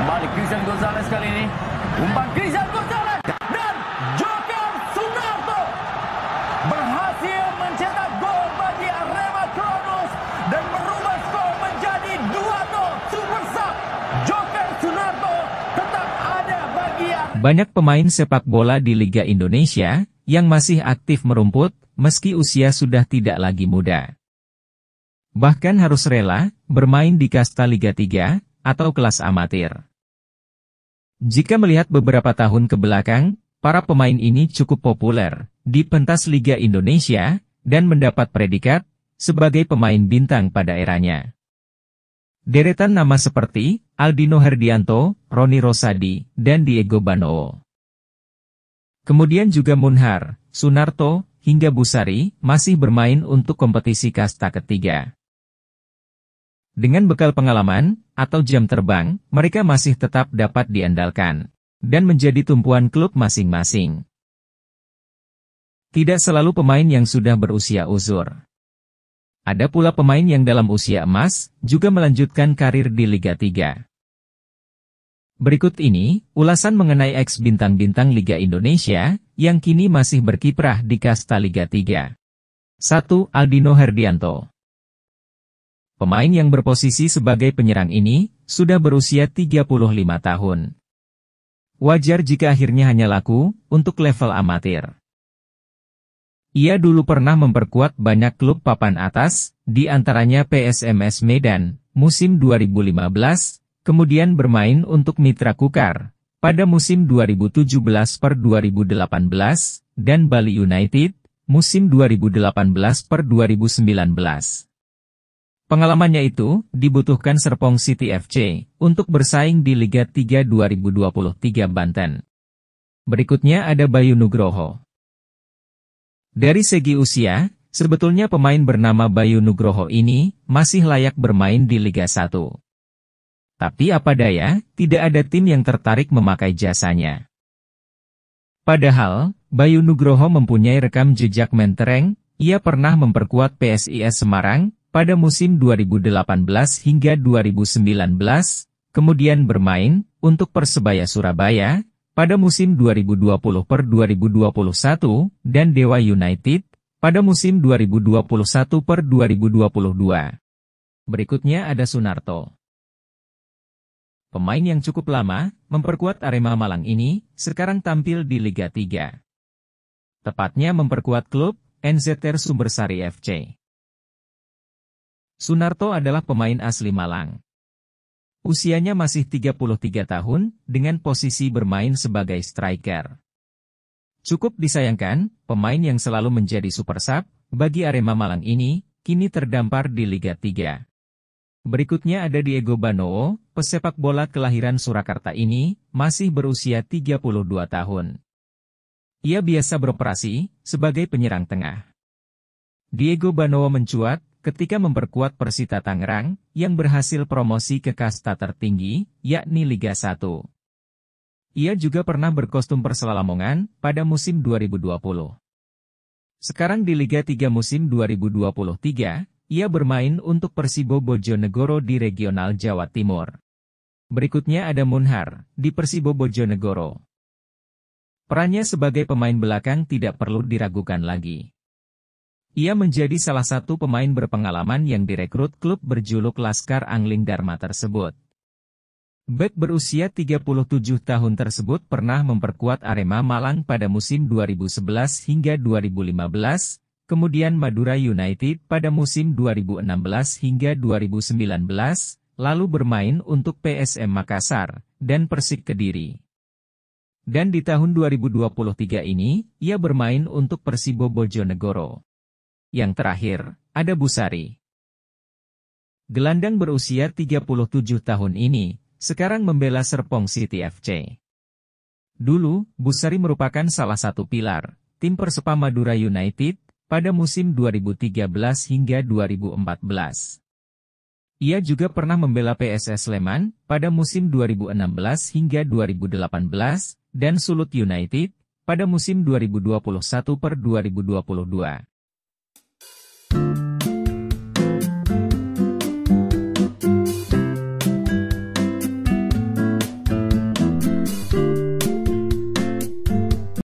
Kembali Christian Gonzalez kali ini. Umpan Christian Gonzalez dan Joker Sunarto berhasil mencetak gol bagi Arema Kronos dan merubah skor menjadi 2-0 Super Sub. Joker Sunarto tetap ada bagi Arema. Banyak pemain sepak bola di Liga Indonesia yang masih aktif merumput meski usia sudah tidak lagi muda. Bahkan harus rela bermain di kasta Liga 3 atau kelas amatir. Jika melihat beberapa tahun ke belakang, para pemain ini cukup populer di pentas Liga Indonesia dan mendapat predikat sebagai pemain bintang pada eranya. Deretan nama seperti Aldino Herdianto, Roni Rosadi, dan Diego Bano, Kemudian juga Munhar, Sunarto, hingga Busari masih bermain untuk kompetisi kasta ketiga. Dengan bekal pengalaman, atau jam terbang, mereka masih tetap dapat diandalkan, dan menjadi tumpuan klub masing-masing. Tidak selalu pemain yang sudah berusia uzur. Ada pula pemain yang dalam usia emas, juga melanjutkan karir di Liga 3. Berikut ini, ulasan mengenai ex bintang-bintang Liga Indonesia, yang kini masih berkiprah di kasta Liga 3. 1. Aldino Herdianto Pemain yang berposisi sebagai penyerang ini, sudah berusia 35 tahun. Wajar jika akhirnya hanya laku, untuk level amatir. Ia dulu pernah memperkuat banyak klub papan atas, di antaranya PSMS Medan, musim 2015, kemudian bermain untuk Mitra Kukar, pada musim 2017 per 2018, dan Bali United, musim 2018 per 2019. Pengalamannya itu, dibutuhkan Serpong City FC, untuk bersaing di Liga 3 2023 Banten. Berikutnya ada Bayu Nugroho. Dari segi usia, sebetulnya pemain bernama Bayu Nugroho ini, masih layak bermain di Liga 1. Tapi apa daya, tidak ada tim yang tertarik memakai jasanya. Padahal, Bayu Nugroho mempunyai rekam jejak mentereng, ia pernah memperkuat PSIS Semarang, pada musim 2018 hingga 2019, kemudian bermain untuk Persebaya Surabaya pada musim 2020 per 2021 dan Dewa United pada musim 2021 per 2022. Berikutnya ada Sunarto. Pemain yang cukup lama, memperkuat Arema Malang ini, sekarang tampil di Liga 3. Tepatnya memperkuat klub, NZR Sumbersari FC. Sunarto adalah pemain asli Malang. Usianya masih 33 tahun, dengan posisi bermain sebagai striker. Cukup disayangkan, pemain yang selalu menjadi super sub, bagi Arema Malang ini, kini terdampar di Liga 3. Berikutnya ada Diego Banoo, pesepak bola kelahiran Surakarta ini, masih berusia 32 tahun. Ia biasa beroperasi, sebagai penyerang tengah. Diego Banoo mencuat, ketika memperkuat Persita Tangerang, yang berhasil promosi ke kasta tertinggi, yakni Liga 1. Ia juga pernah berkostum Persela Lamongan pada musim 2020. Sekarang di Liga 3 musim 2023, ia bermain untuk Persibo Bojonegoro di Regional Jawa Timur. Berikutnya ada Munhar, di Persibo Bojonegoro. Perannya sebagai pemain belakang tidak perlu diragukan lagi. Ia menjadi salah satu pemain berpengalaman yang direkrut klub berjuluk Laskar Angling Dharma tersebut. Bek berusia 37 tahun tersebut pernah memperkuat Arema Malang pada musim 2011 hingga 2015, kemudian Madura United pada musim 2016 hingga 2019, lalu bermain untuk PSM Makassar dan Persik Kediri. Dan di tahun 2023 ini, ia bermain untuk Persibo Bojonegoro. Yang terakhir, ada Busari. Gelandang berusia 37 tahun ini, sekarang membela Serpong City FC. Dulu, Busari merupakan salah satu pilar, tim Persepa Madura United, pada musim 2013 hingga 2014. Ia juga pernah membela PSS Sleman pada musim 2016 hingga 2018 dan Sulut United pada musim 2021 per 2022.